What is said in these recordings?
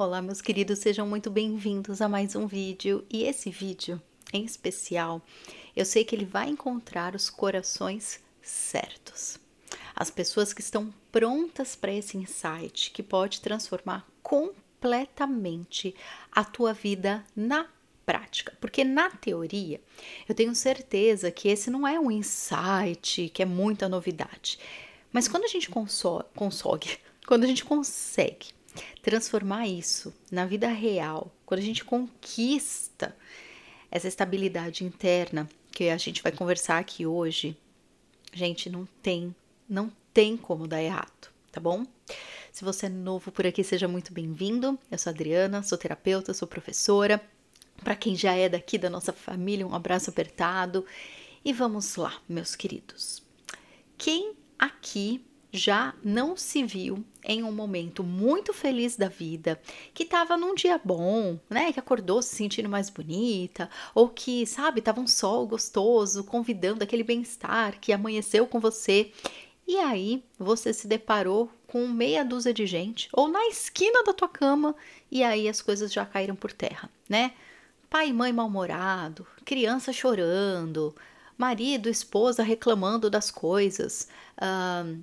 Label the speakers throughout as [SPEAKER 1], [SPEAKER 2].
[SPEAKER 1] Olá, meus queridos, sejam muito bem-vindos a mais um vídeo. E esse vídeo, em especial, eu sei que ele vai encontrar os corações certos. As pessoas que estão prontas para esse insight que pode transformar completamente a tua vida na prática, porque na teoria eu tenho certeza que esse não é um insight, que é muita novidade. Mas quando a gente consegue, quando a gente consegue transformar isso na vida real, quando a gente conquista essa estabilidade interna, que a gente vai conversar aqui hoje, gente, não tem, não tem como dar errado, tá bom? Se você é novo por aqui, seja muito bem-vindo. Eu sou Adriana, sou terapeuta, sou professora. Para quem já é daqui da nossa família, um abraço apertado. E vamos lá, meus queridos. Quem aqui já não se viu em um momento muito feliz da vida, que estava num dia bom, né? Que acordou se sentindo mais bonita, ou que, sabe, estava um sol gostoso, convidando aquele bem-estar que amanheceu com você. E aí você se deparou com meia dúzia de gente, ou na esquina da tua cama, e aí as coisas já caíram por terra, né? Pai e mãe mal-humorado, criança chorando, marido, esposa reclamando das coisas. Uh,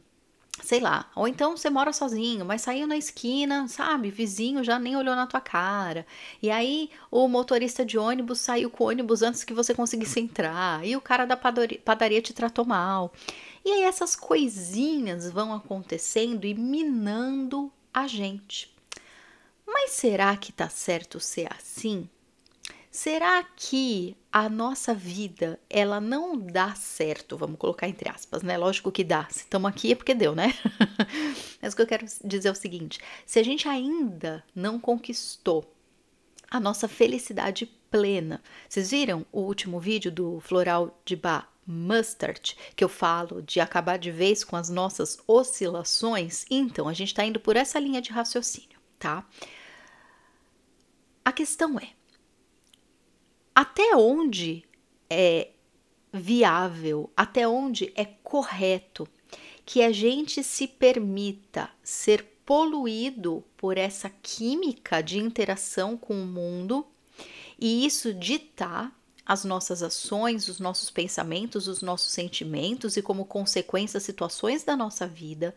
[SPEAKER 1] sei lá, ou então você mora sozinho, mas saiu na esquina, sabe? Vizinho já nem olhou na tua cara. E aí o motorista de ônibus saiu com o ônibus antes que você conseguisse entrar, e o cara da padaria te tratou mal. E aí essas coisinhas vão acontecendo e minando a gente. Mas será que tá certo ser assim? Será que a nossa vida ela não dá certo? Vamos colocar entre aspas, né? Lógico que dá. Se estamos aqui é porque deu, né? Mas o que eu quero dizer é o seguinte: se a gente ainda não conquistou a nossa felicidade plena, vocês viram o último vídeo do Floral de Bar Mustard, que eu falo de acabar de vez com as nossas oscilações? Então, a gente está indo por essa linha de raciocínio, tá? A questão é até onde é viável, até onde é correto que a gente se permita ser poluído por essa química de interação com o mundo e isso ditar as nossas ações, os nossos pensamentos, os nossos sentimentos e, como consequência, situações da nossa vida,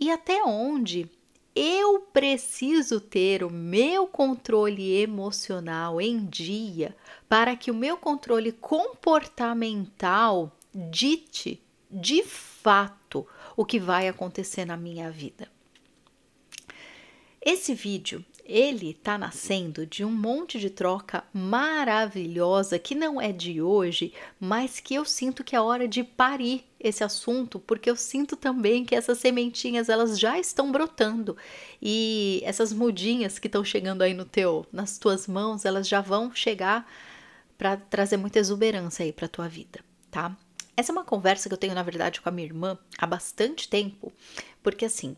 [SPEAKER 1] e até onde eu preciso ter o meu controle emocional em dia para que o meu controle comportamental dite de fato o que vai acontecer na minha vida. Esse vídeo ele está nascendo de um monte de troca maravilhosa que não é de hoje, mas que eu sinto que é hora de parir esse assunto, porque eu sinto também que essas sementinhas elas já estão brotando e essas mudinhas que estão chegando aí no teu, nas tuas mãos, elas já vão chegar para trazer muita exuberância aí para tua vida, tá? Essa é uma conversa que eu tenho, na verdade, com a minha irmã há bastante tempo, porque assim,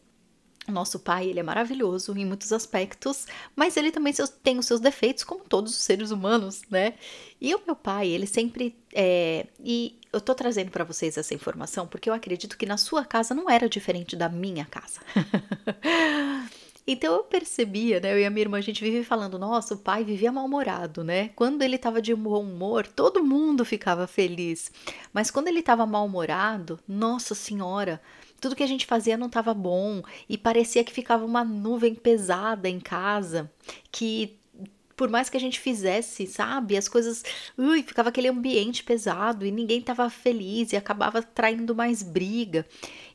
[SPEAKER 1] nosso pai, ele é maravilhoso em muitos aspectos, mas ele também tem os seus defeitos, como todos os seres humanos, né? E o meu pai, ele sempre. É, e eu tô trazendo para vocês essa informação porque eu acredito que na sua casa não era diferente da minha casa. Então eu percebia, né? Eu e a minha irmã, a gente vive falando, nossa, o pai vivia mal-humorado, né? Quando ele estava de bom humor, todo mundo ficava feliz. Mas quando ele estava mal-humorado, nossa senhora, tudo que a gente fazia não estava bom e parecia que ficava uma nuvem pesada em casa, que por mais que a gente fizesse, sabe, as coisas, ui, ficava aquele ambiente pesado e ninguém estava feliz e acabava traindo mais briga.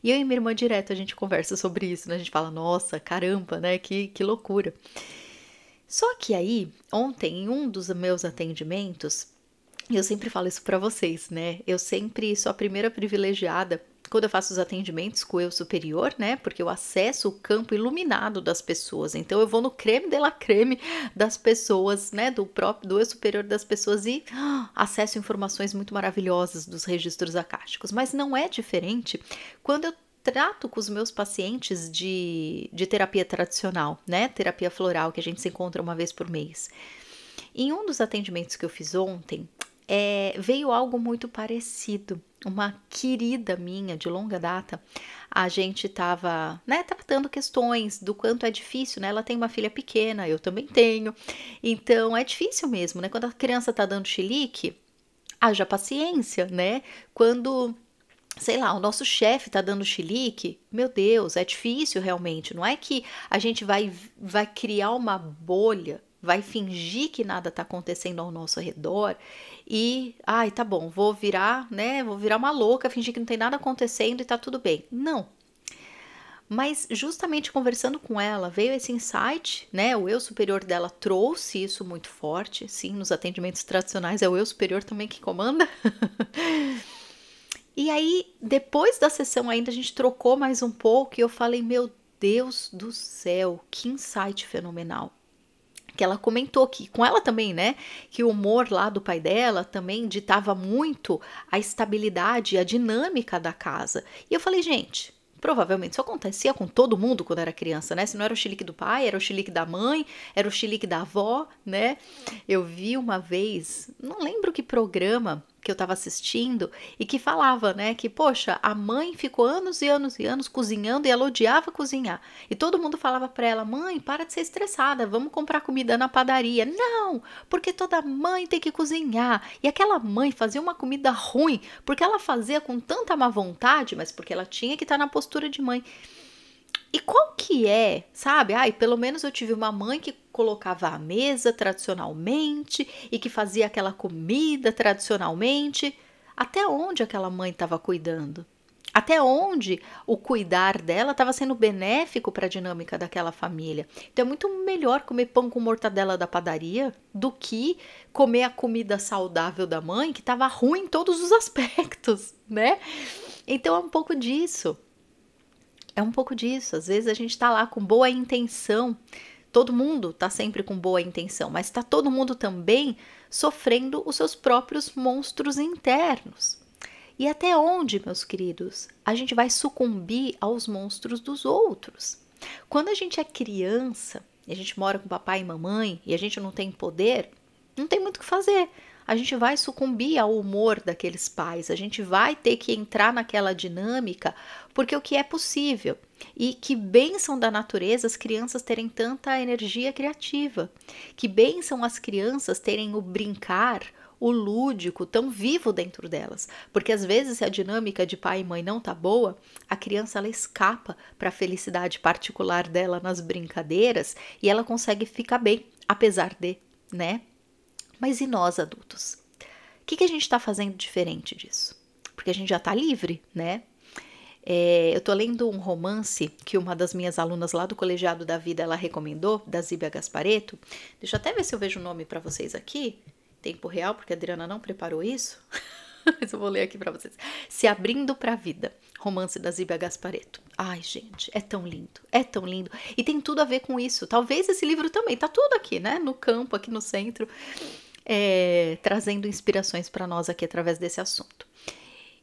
[SPEAKER 1] E eu e minha irmã direto a gente conversa sobre isso, né? A gente fala, nossa, caramba, né? Que, que loucura. Só que aí, ontem, em um dos meus atendimentos, eu sempre falo isso para vocês, né? Eu sempre sou a primeira privilegiada quando eu faço os atendimentos com o eu superior, né? Porque eu acesso o campo iluminado das pessoas. Então eu vou no creme de la creme das pessoas, né? Do próprio do eu superior das pessoas e ah, acesso informações muito maravilhosas dos registros acásticos. Mas não é diferente quando eu trato com os meus pacientes de, de terapia tradicional, né? Terapia floral, que a gente se encontra uma vez por mês. Em um dos atendimentos que eu fiz ontem, é, veio algo muito parecido. Uma querida minha de longa data, a gente estava né, tratando questões do quanto é difícil, né? Ela tem uma filha pequena, eu também tenho. Então é difícil mesmo, né? Quando a criança tá dando chilique, haja paciência, né? Quando sei lá, o nosso chefe tá dando chilique, meu Deus, é difícil realmente. Não é que a gente vai, vai criar uma bolha vai fingir que nada está acontecendo ao nosso redor e, ai, tá bom, vou virar, né? Vou virar uma louca, fingir que não tem nada acontecendo e tá tudo bem. Não. Mas justamente conversando com ela, veio esse insight, né? O eu superior dela trouxe isso muito forte. Sim, nos atendimentos tradicionais é o eu superior também que comanda. e aí, depois da sessão ainda a gente trocou mais um pouco e eu falei: "Meu Deus do céu, que insight fenomenal que ela comentou que com ela também, né, que o humor lá do pai dela também ditava muito a estabilidade, a dinâmica da casa. E eu falei, gente, provavelmente isso acontecia com todo mundo quando era criança, né? Se não era o chilique do pai, era o chilique da mãe, era o chilique da avó, né? Eu vi uma vez, não lembro que programa, que eu estava assistindo e que falava, né, que poxa, a mãe ficou anos e anos e anos cozinhando e ela odiava cozinhar. E todo mundo falava para ela: "Mãe, para de ser estressada, vamos comprar comida na padaria". Não, porque toda mãe tem que cozinhar. E aquela mãe fazia uma comida ruim, porque ela fazia com tanta má vontade, mas porque ela tinha que estar tá na postura de mãe. E qual que é, sabe? Ai, pelo menos eu tive uma mãe que colocava a mesa tradicionalmente e que fazia aquela comida tradicionalmente. Até onde aquela mãe estava cuidando? Até onde o cuidar dela estava sendo benéfico para a dinâmica daquela família? Então é muito melhor comer pão com mortadela da padaria do que comer a comida saudável da mãe que estava ruim em todos os aspectos, né? Então é um pouco disso. É um pouco disso. Às vezes a gente está lá com boa intenção. Todo mundo está sempre com boa intenção, mas está todo mundo também sofrendo os seus próprios monstros internos. E até onde, meus queridos, a gente vai sucumbir aos monstros dos outros? Quando a gente é criança e a gente mora com papai e mamãe e a gente não tem poder, não tem muito o que fazer a gente vai sucumbir ao humor daqueles pais, a gente vai ter que entrar naquela dinâmica, porque o que é possível. E que bênção da natureza as crianças terem tanta energia criativa. Que bênção as crianças terem o brincar, o lúdico tão vivo dentro delas, porque às vezes se a dinâmica de pai e mãe não tá boa, a criança ela escapa para a felicidade particular dela nas brincadeiras e ela consegue ficar bem, apesar de, né? Mas e nós adultos? O que, que a gente está fazendo diferente disso? Porque a gente já está livre, né? É, eu estou lendo um romance que uma das minhas alunas lá do Colegiado da Vida ela recomendou, da Zíbia Gaspareto. Deixa eu até ver se eu vejo o nome para vocês aqui. Tempo real, porque a Adriana não preparou isso. Mas eu vou ler aqui para vocês. Se Abrindo para a Vida, romance da Zíbia Gaspareto. Ai, gente, é tão lindo, é tão lindo. E tem tudo a ver com isso. Talvez esse livro também, tá tudo aqui, né? No campo, aqui no centro é, trazendo inspirações para nós aqui através desse assunto.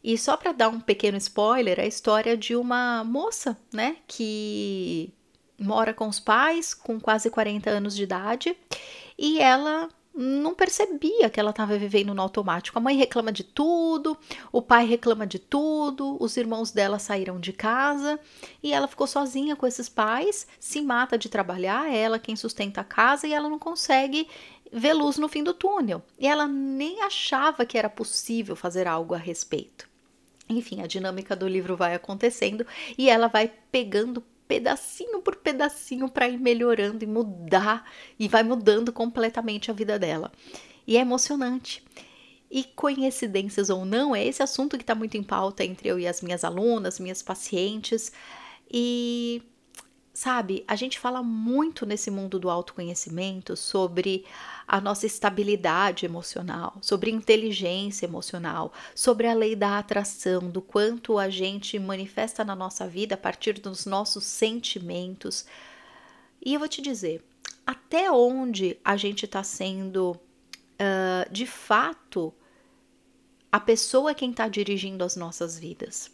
[SPEAKER 1] E só para dar um pequeno spoiler, é a história de uma moça, né, que mora com os pais com quase 40 anos de idade e ela não percebia que ela estava vivendo no automático. A mãe reclama de tudo, o pai reclama de tudo, os irmãos dela saíram de casa e ela ficou sozinha com esses pais, se mata de trabalhar, é ela quem sustenta a casa e ela não consegue ver luz no fim do túnel e ela nem achava que era possível fazer algo a respeito. Enfim, a dinâmica do livro vai acontecendo e ela vai pegando pedacinho por pedacinho para ir melhorando e mudar e vai mudando completamente a vida dela. E é emocionante. E coincidências ou não, é esse assunto que está muito em pauta entre eu e as minhas alunas, minhas pacientes. E sabe, a gente fala muito nesse mundo do autoconhecimento sobre a nossa estabilidade emocional, sobre inteligência emocional, sobre a lei da atração, do quanto a gente manifesta na nossa vida a partir dos nossos sentimentos. E eu vou te dizer, até onde a gente está sendo uh, de fato a pessoa é quem está dirigindo as nossas vidas.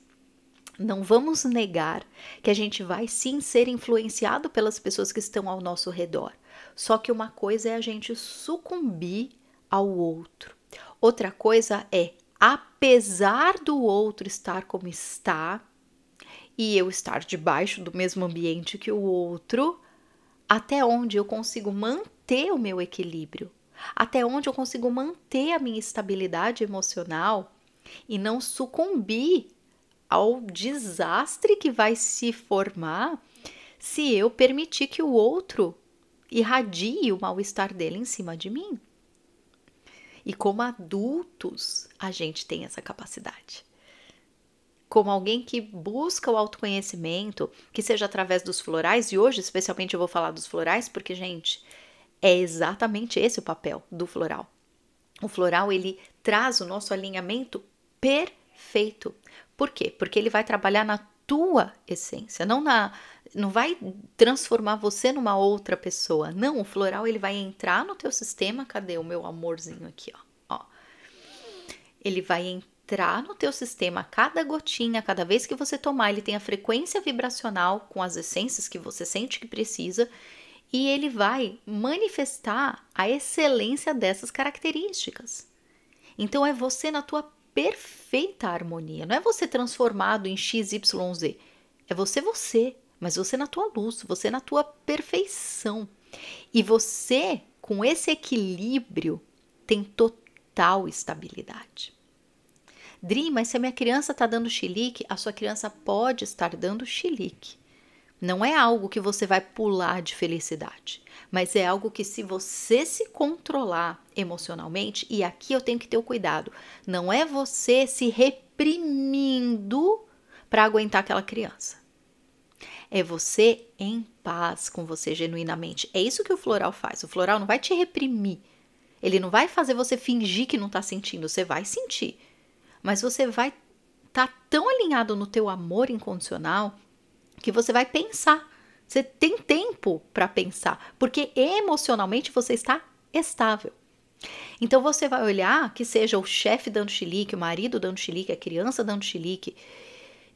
[SPEAKER 1] Não vamos negar que a gente vai sim ser influenciado pelas pessoas que estão ao nosso redor. Só que uma coisa é a gente sucumbir ao outro. Outra coisa é, apesar do outro estar como está e eu estar debaixo do mesmo ambiente que o outro, até onde eu consigo manter o meu equilíbrio, até onde eu consigo manter a minha estabilidade emocional e não sucumbir ao desastre que vai se formar se eu permitir que o outro irradie o mal-estar dele em cima de mim. E como adultos, a gente tem essa capacidade. Como alguém que busca o autoconhecimento, que seja através dos florais, e hoje especialmente eu vou falar dos florais, porque, gente, é exatamente esse o papel do floral. O floral ele traz o nosso alinhamento perfeito por quê? Porque ele vai trabalhar na tua essência, não na não vai transformar você numa outra pessoa. Não, o floral ele vai entrar no teu sistema. Cadê o meu amorzinho aqui, ó? ó. Ele vai entrar no teu sistema cada gotinha, cada vez que você tomar, ele tem a frequência vibracional com as essências que você sente que precisa e ele vai manifestar a excelência dessas características. Então é você na tua perfeita harmonia. Não é você transformado em X, Y, Z. É você você, mas você na tua luz, você na tua perfeição. E você, com esse equilíbrio, tem total estabilidade. Dri, mas se a minha criança está dando xilique, a sua criança pode estar dando xilique. Não é algo que você vai pular de felicidade, mas é algo que, se você se controlar emocionalmente, e aqui eu tenho que ter o cuidado, não é você se reprimindo para aguentar aquela criança. É você em paz com você genuinamente. É isso que o floral faz. O floral não vai te reprimir. Ele não vai fazer você fingir que não está sentindo. Você vai sentir. Mas você vai estar tá tão alinhado no teu amor incondicional que você vai pensar. Você tem tempo para pensar, porque emocionalmente você está estável. Então você vai olhar que seja o chefe dando chilique, o marido dando chilique, a criança dando chilique,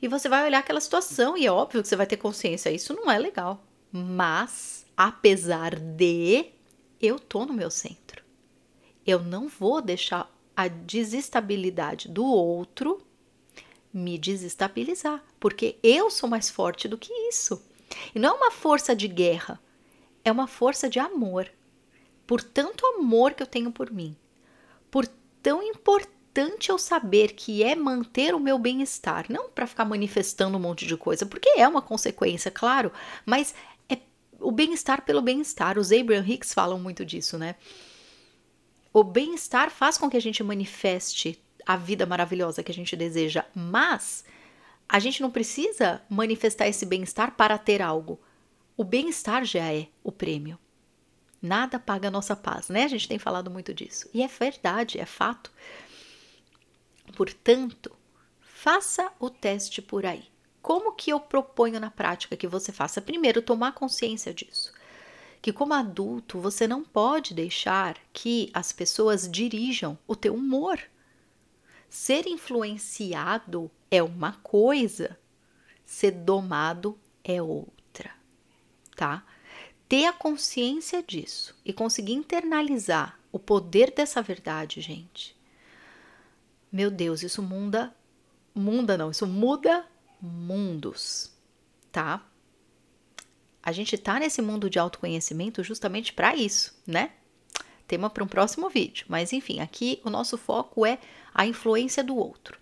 [SPEAKER 1] e você vai olhar aquela situação e é óbvio que você vai ter consciência, isso não é legal. Mas apesar de eu tô no meu centro. Eu não vou deixar a desestabilidade do outro me desestabilizar, porque eu sou mais forte do que isso. E não é uma força de guerra, é uma força de amor. Por tanto amor que eu tenho por mim, por tão importante eu saber que é manter o meu bem-estar, não para ficar manifestando um monte de coisa, porque é uma consequência, claro, mas é o bem-estar pelo bem-estar. Os Abraham Hicks falam muito disso, né? O bem-estar faz com que a gente manifeste a vida maravilhosa que a gente deseja, mas a gente não precisa manifestar esse bem-estar para ter algo. O bem-estar já é o prêmio. Nada paga a nossa paz, né? A gente tem falado muito disso. E é verdade, é fato. Portanto, faça o teste por aí. Como que eu proponho na prática que você faça? Primeiro, tomar consciência disso. Que como adulto, você não pode deixar que as pessoas dirijam o teu humor Ser influenciado é uma coisa, ser domado é outra, tá? Ter a consciência disso e conseguir internalizar o poder dessa verdade, gente. Meu Deus, isso muda, muda não, isso muda mundos, tá? A gente tá nesse mundo de autoconhecimento justamente para isso, né? tema para um próximo vídeo, mas enfim, aqui o nosso foco é a influência do outro.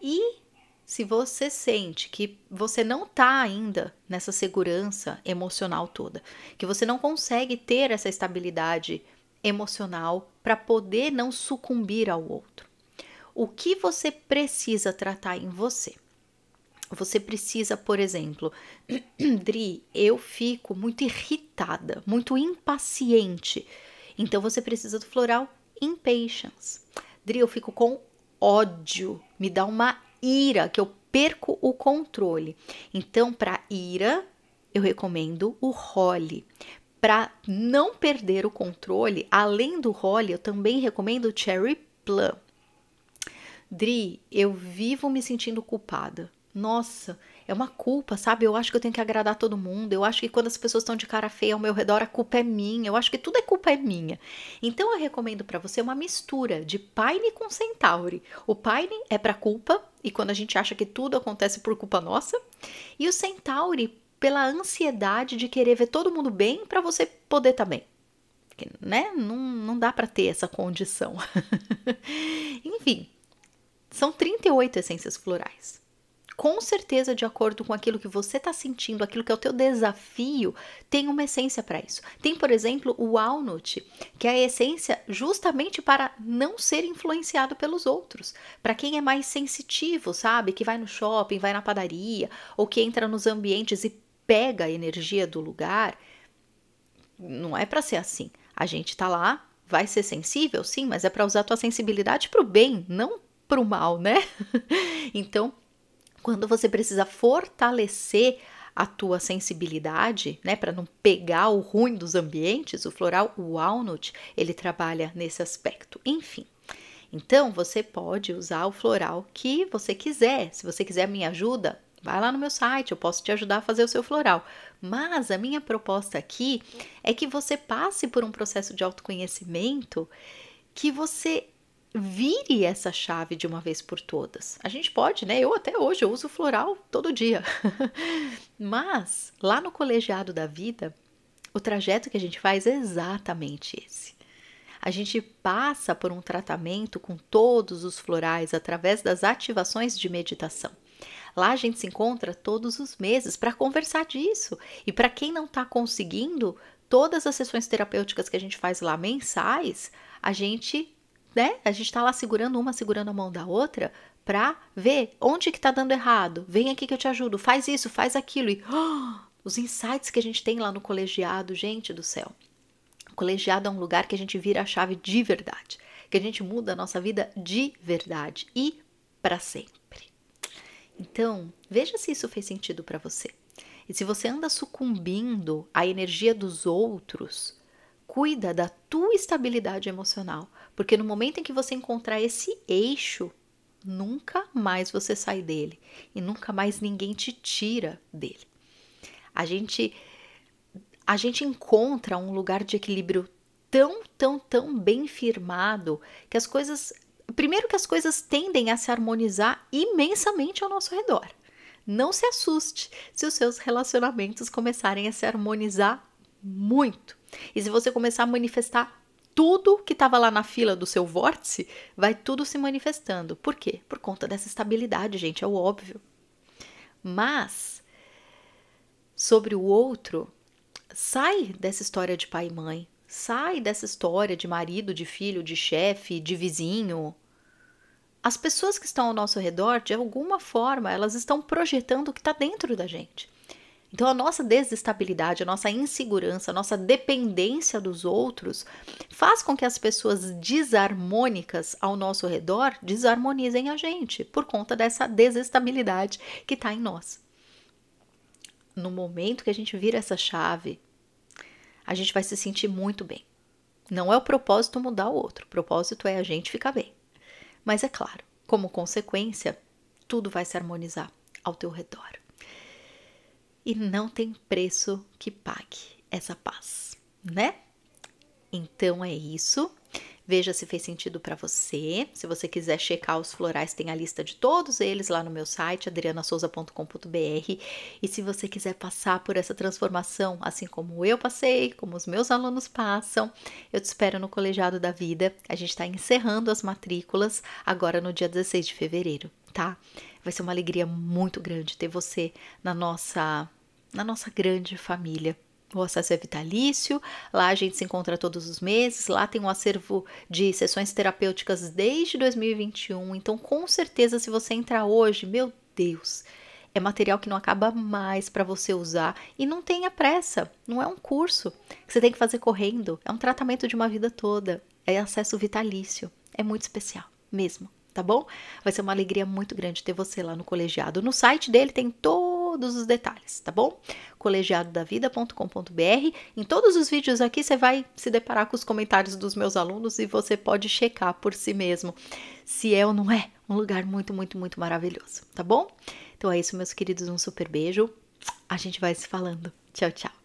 [SPEAKER 1] E se você sente que você não está ainda nessa segurança emocional toda, que você não consegue ter essa estabilidade emocional para poder não sucumbir ao outro, o que você precisa tratar em você? Você precisa, por exemplo, Dri, eu fico muito irritada, muito impaciente então você precisa do floral impatience. Dri, eu fico com ódio, me dá uma ira que eu perco o controle. Então, para ira, eu recomendo o Holly. Para não perder o controle, além do Holly eu também recomendo o cherry plum. Dri, eu vivo me sentindo culpada. Nossa, é uma culpa, sabe? Eu acho que eu tenho que agradar todo mundo. Eu acho que quando as pessoas estão de cara feia ao meu redor, a culpa é minha. Eu acho que tudo é culpa é minha. Então eu recomendo para você uma mistura de Pine com Centauri. O Pine é para culpa e quando a gente acha que tudo acontece por culpa nossa, e o Centauri pela ansiedade de querer ver todo mundo bem para você poder também. Tá Porque, né? Não, não dá para ter essa condição. Enfim, são 38 essências florais com certeza, de acordo com aquilo que você está sentindo, aquilo que é o teu desafio, tem uma essência para isso. Tem, por exemplo, o walnut, que é a essência justamente para não ser influenciado pelos outros. Para quem é mais sensitivo, sabe? Que vai no shopping, vai na padaria, ou que entra nos ambientes e pega a energia do lugar. Não é para ser assim. A gente está lá, vai ser sensível, sim, mas é para usar a tua sensibilidade para o bem, não para o mal, né? então, quando você precisa fortalecer a tua sensibilidade, né, para não pegar o ruim dos ambientes, o floral walnut, ele trabalha nesse aspecto. Enfim, então você pode usar o floral que você quiser. Se você quiser minha ajuda, vai lá no meu site, eu posso te ajudar a fazer o seu floral. Mas a minha proposta aqui é que você passe por um processo de autoconhecimento que você vire essa chave de uma vez por todas. A gente pode, né? Eu até hoje eu uso floral todo dia. Mas lá no colegiado da vida, o trajeto que a gente faz é exatamente esse. A gente passa por um tratamento com todos os florais através das ativações de meditação. Lá a gente se encontra todos os meses para conversar disso. E para quem não está conseguindo, todas as sessões terapêuticas que a gente faz lá mensais, a gente né? A gente está lá segurando uma, segurando a mão da outra para ver onde que tá dando errado. Vem aqui que eu te ajudo, faz isso, faz aquilo e oh, os insights que a gente tem lá no colegiado, gente do céu. O colegiado é um lugar que a gente vira a chave de verdade, que a gente muda a nossa vida de verdade e para sempre. Então, veja se isso fez sentido para você. E se você anda sucumbindo à energia dos outros, cuida da tua estabilidade emocional porque no momento em que você encontrar esse eixo, nunca mais você sai dele e nunca mais ninguém te tira dele. A gente a gente encontra um lugar de equilíbrio tão, tão, tão bem firmado que as coisas, primeiro que as coisas tendem a se harmonizar imensamente ao nosso redor. Não se assuste se os seus relacionamentos começarem a se harmonizar muito. E se você começar a manifestar tudo que estava lá na fila do seu vórtice vai tudo se manifestando. Por quê? Por conta dessa estabilidade, gente, é o óbvio. Mas sobre o outro, sai dessa história de pai e mãe, sai dessa história de marido, de filho, de chefe, de vizinho. As pessoas que estão ao nosso redor, de alguma forma, elas estão projetando o que está dentro da gente. Então, a nossa desestabilidade, a nossa insegurança, a nossa dependência dos outros faz com que as pessoas desarmônicas ao nosso redor desarmonizem a gente por conta dessa desestabilidade que está em nós. No momento que a gente vira essa chave, a gente vai se sentir muito bem. Não é o propósito mudar o outro, o propósito é a gente ficar bem. Mas é claro, como consequência, tudo vai se harmonizar ao teu redor e não tem preço que pague essa paz, né? Então é isso. Veja se fez sentido para você. Se você quiser checar os florais, tem a lista de todos eles lá no meu site, adrianasouza.com.br. E se você quiser passar por essa transformação, assim como eu passei, como os meus alunos passam, eu te espero no Colegiado da Vida. A gente está encerrando as matrículas agora no dia 16 de fevereiro, tá? Vai ser uma alegria muito grande ter você na nossa na nossa grande família o acesso é vitalício, lá a gente se encontra todos os meses, lá tem um acervo de sessões terapêuticas desde 2021. Então, com certeza, se você entrar hoje, meu Deus, é material que não acaba mais para você usar e não tenha pressa. Não é um curso que você tem que fazer correndo, é um tratamento de uma vida toda. É acesso vitalício, é muito especial, mesmo, tá bom? Vai ser uma alegria muito grande ter você lá no colegiado. No site dele tem todo todos os detalhes, tá bom? colegiadodavida.com.br. Em todos os vídeos aqui você vai se deparar com os comentários dos meus alunos e você pode checar por si mesmo se é ou não é um lugar muito, muito, muito maravilhoso, tá bom? Então é isso, meus queridos, um super beijo. A gente vai se falando. Tchau, tchau.